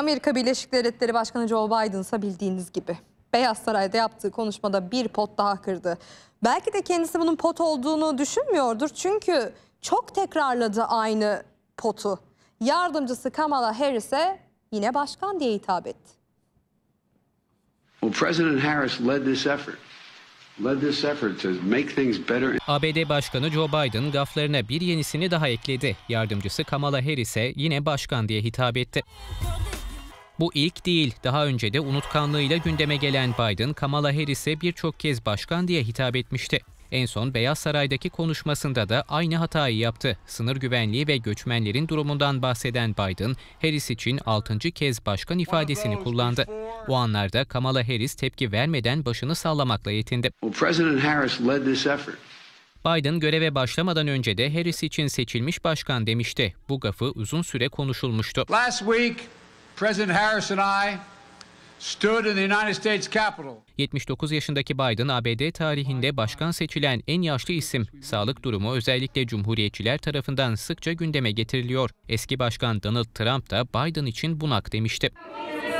Amerika Birleşik Devletleri Başkanı Joe Biden ise bildiğiniz gibi Beyaz Saray'da yaptığı konuşmada bir pot daha kırdı. Belki de kendisi bunun pot olduğunu düşünmüyordur çünkü çok tekrarladı aynı potu. Yardımcısı Kamala Harris'e yine başkan diye hitap etti. Well, President Harris led this effort. ABD Başkanı Joe Biden gaflarına bir yenisini daha ekledi. Yardımcısı Kamala Harris'e yine başkan diye hitap etti. Bu ilk değil. Daha önce de unutkanlığıyla gündeme gelen Biden, Kamala Harris'e birçok kez başkan diye hitap etmişti. En son Beyaz Saray'daki konuşmasında da aynı hatayı yaptı. Sınır güvenliği ve göçmenlerin durumundan bahseden Biden, Harris için 6. kez başkan ifadesini kullandı. O anlarda Kamala Harris tepki vermeden başını sallamakla yetindi. Biden göreve başlamadan önce de Harris için seçilmiş başkan demişti. Bu gafı uzun süre konuşulmuştu. Last week President Harris and I stood in the United States Capitol. 79 yaşındaki Biden, ABD tarihinde başkan seçilen en yaşlı isim. Sağlık durumu özellikle Cumhuriyetçiler tarafından sıkça gündeme getiriliyor. Eski başkan Donald Trump da Biden için bunak demişti.